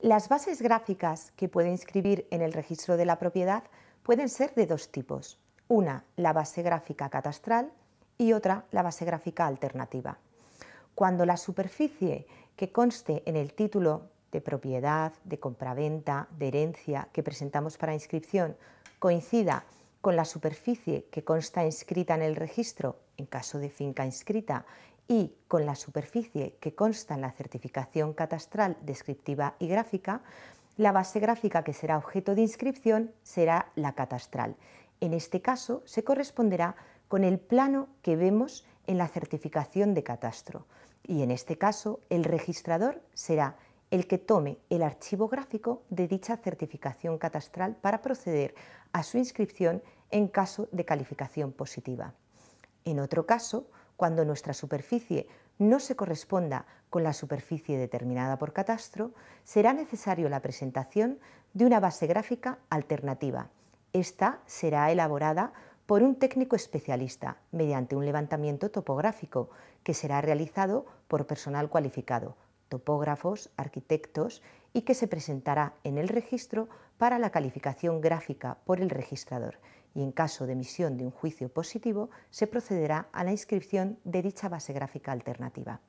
Las bases gráficas que puede inscribir en el registro de la propiedad pueden ser de dos tipos, una la base gráfica catastral y otra la base gráfica alternativa. Cuando la superficie que conste en el título de propiedad, de compraventa, de herencia que presentamos para inscripción coincida con la superficie que consta inscrita en el registro, en caso de finca inscrita, y con la superficie que consta en la certificación catastral descriptiva y gráfica, la base gráfica que será objeto de inscripción será la catastral. En este caso se corresponderá con el plano que vemos en la certificación de catastro y en este caso el registrador será el que tome el archivo gráfico de dicha certificación catastral para proceder a su inscripción en caso de calificación positiva. En otro caso, cuando nuestra superficie no se corresponda con la superficie determinada por catastro, será necesario la presentación de una base gráfica alternativa. Esta será elaborada por un técnico especialista mediante un levantamiento topográfico que será realizado por personal cualificado, topógrafos, arquitectos y que se presentará en el registro para la calificación gráfica por el registrador y en caso de emisión de un juicio positivo se procederá a la inscripción de dicha base gráfica alternativa.